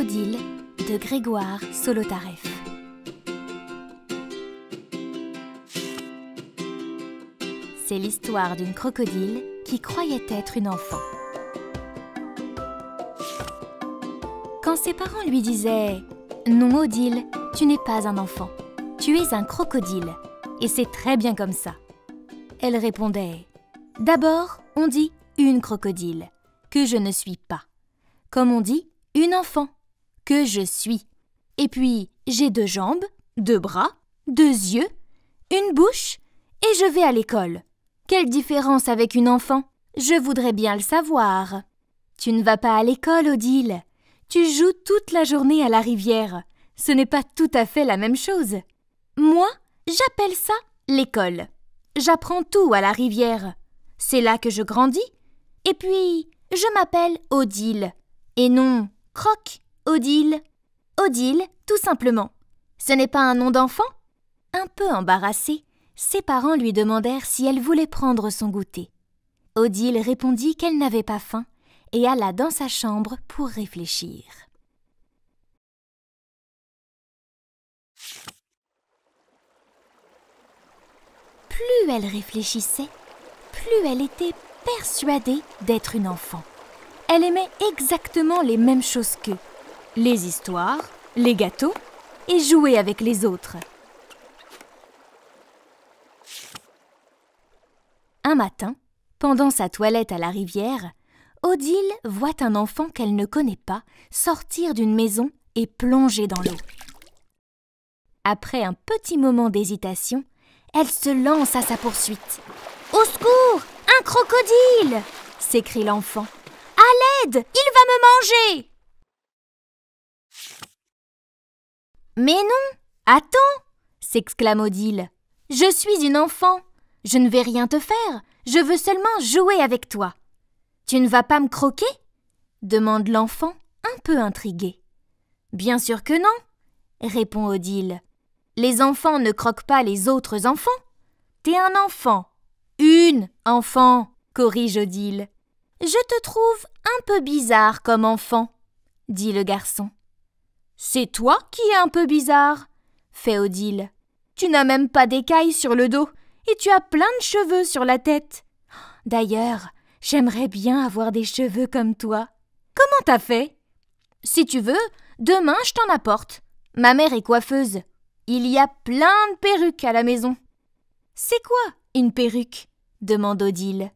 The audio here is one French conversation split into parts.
Odile de Grégoire Solotareff. C'est l'histoire d'une crocodile qui croyait être une enfant. Quand ses parents lui disaient ⁇ Non Odile, tu n'es pas un enfant, tu es un crocodile, et c'est très bien comme ça ⁇ elle répondait ⁇ D'abord, on dit une crocodile, que je ne suis pas, comme on dit une enfant que je suis. Et puis, j'ai deux jambes, deux bras, deux yeux, une bouche, et je vais à l'école. Quelle différence avec une enfant Je voudrais bien le savoir. Tu ne vas pas à l'école, Odile. Tu joues toute la journée à la rivière. Ce n'est pas tout à fait la même chose. Moi, j'appelle ça l'école. J'apprends tout à la rivière. C'est là que je grandis. Et puis, je m'appelle Odile. Et non, Croc. Odile. Odile, tout simplement. Ce n'est pas un nom d'enfant Un peu embarrassée, ses parents lui demandèrent si elle voulait prendre son goûter. Odile répondit qu'elle n'avait pas faim et alla dans sa chambre pour réfléchir. Plus elle réfléchissait, plus elle était persuadée d'être une enfant. Elle aimait exactement les mêmes choses qu'eux les histoires, les gâteaux et jouer avec les autres. Un matin, pendant sa toilette à la rivière, Odile voit un enfant qu'elle ne connaît pas sortir d'une maison et plonger dans l'eau. Après un petit moment d'hésitation, elle se lance à sa poursuite. Au secours Un crocodile s'écrie l'enfant. À l'aide Il va me manger Mais non Attends s'exclame Odile. Je suis une enfant. Je ne vais rien te faire. Je veux seulement jouer avec toi. Tu ne vas pas me croquer demande l'enfant, un peu intrigué. Bien sûr que non, répond Odile. Les enfants ne croquent pas les autres enfants. T'es un enfant. Une enfant, corrige Odile. Je te trouve un peu bizarre comme enfant, dit le garçon. C'est toi qui es un peu bizarre, fait Odile. Tu n'as même pas d'écailles sur le dos et tu as plein de cheveux sur la tête. D'ailleurs, j'aimerais bien avoir des cheveux comme toi. Comment t'as fait Si tu veux, demain je t'en apporte. Ma mère est coiffeuse. Il y a plein de perruques à la maison. C'est quoi une perruque demande Odile.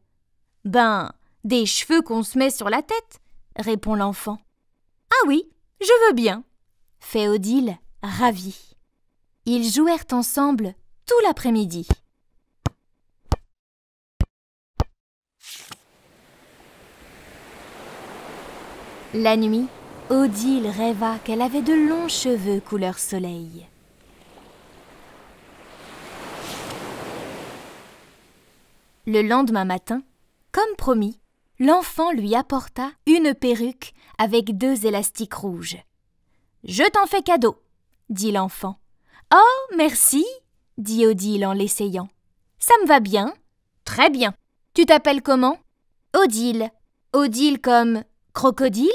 Ben, des cheveux qu'on se met sur la tête, répond l'enfant. Ah oui, je veux bien, Féodile ravi. Ils jouèrent ensemble tout l'après-midi. La nuit, Odile rêva qu'elle avait de longs cheveux couleur soleil. Le lendemain matin, comme promis, l'enfant lui apporta une perruque avec deux élastiques rouges. Je t'en fais cadeau, dit l'enfant. Oh, merci, dit Odile en l'essayant. Ça me va bien. Très bien. Tu t'appelles comment Odile. Odile comme crocodile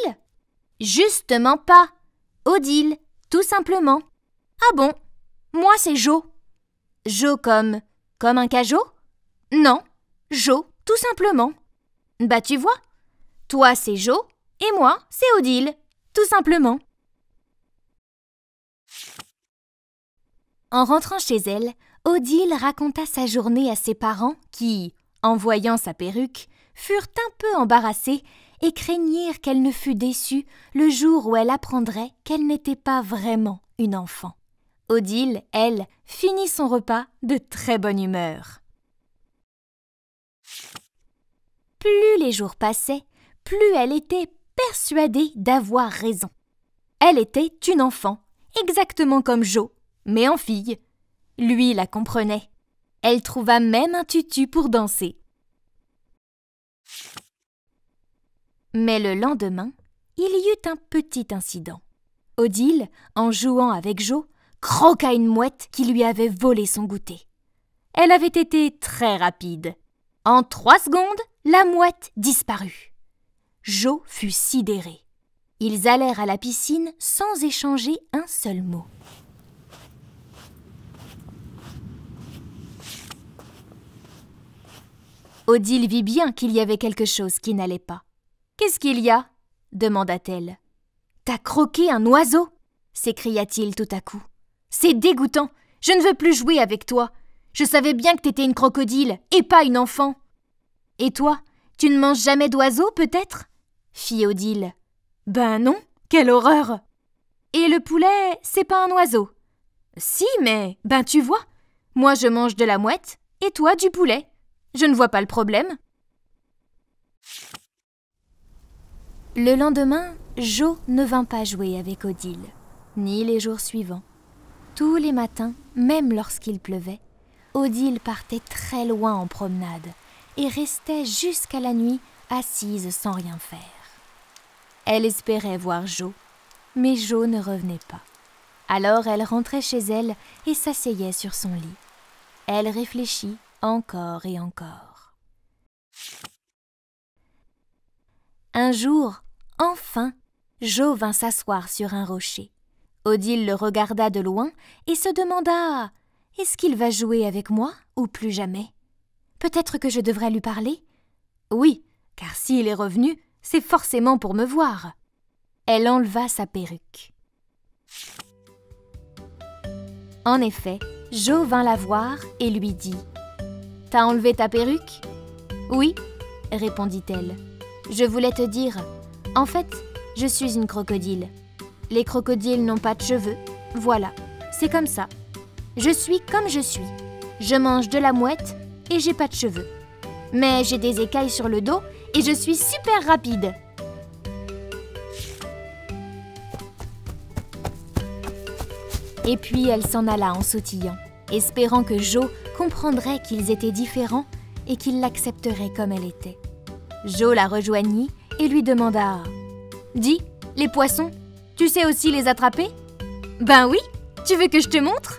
Justement pas. Odile, tout simplement. Ah bon Moi c'est Jo. Jo comme comme un cajot Non, Jo, tout simplement. Bah tu vois. Toi c'est Jo et moi c'est Odile, tout simplement. En rentrant chez elle, Odile raconta sa journée à ses parents qui, en voyant sa perruque, furent un peu embarrassés et craignirent qu'elle ne fût déçue le jour où elle apprendrait qu'elle n'était pas vraiment une enfant. Odile, elle, finit son repas de très bonne humeur. Plus les jours passaient, plus elle était persuadée d'avoir raison. Elle était une enfant, exactement comme Jo mais en fille. Lui la comprenait. Elle trouva même un tutu pour danser. Mais le lendemain, il y eut un petit incident. Odile, en jouant avec Joe, croqua une mouette qui lui avait volé son goûter. Elle avait été très rapide. En trois secondes, la mouette disparut. Joe fut sidéré. Ils allèrent à la piscine sans échanger un seul mot. Odile vit bien qu'il y avait quelque chose qui n'allait pas. Qu'est-ce qu'il y a demanda-t-elle. T'as croqué un oiseau s'écria-t-il tout à coup. C'est dégoûtant. Je ne veux plus jouer avec toi. Je savais bien que t'étais une crocodile et pas une enfant. Et toi, tu ne manges jamais d'oiseau, peut-être fit Odile. Ben non, quelle horreur Et le poulet, c'est pas un oiseau Si, mais ben tu vois, moi je mange de la mouette et toi du poulet. Je ne vois pas le problème. Le lendemain, Jo ne vint pas jouer avec Odile, ni les jours suivants. Tous les matins, même lorsqu'il pleuvait, Odile partait très loin en promenade et restait jusqu'à la nuit assise sans rien faire. Elle espérait voir Jo, mais Jo ne revenait pas. Alors elle rentrait chez elle et s'asseyait sur son lit. Elle réfléchit encore et encore. Un jour, enfin, Joe vint s'asseoir sur un rocher. Odile le regarda de loin et se demanda Est-ce qu'il va jouer avec moi ou plus jamais Peut-être que je devrais lui parler Oui, car s'il est revenu, c'est forcément pour me voir. Elle enleva sa perruque. En effet, Joe vint la voir et lui dit T'as enlevé ta perruque Oui, répondit-elle. Je voulais te dire, en fait, je suis une crocodile. Les crocodiles n'ont pas de cheveux, voilà, c'est comme ça. Je suis comme je suis. Je mange de la mouette et j'ai pas de cheveux. Mais j'ai des écailles sur le dos et je suis super rapide. Et puis elle s'en alla en sautillant espérant que Joe comprendrait qu'ils étaient différents et qu'il l'accepterait comme elle était. Joe la rejoignit et lui demanda « Dis, les poissons, tu sais aussi les attraper ?»« Ben oui, tu veux que je te montre ?»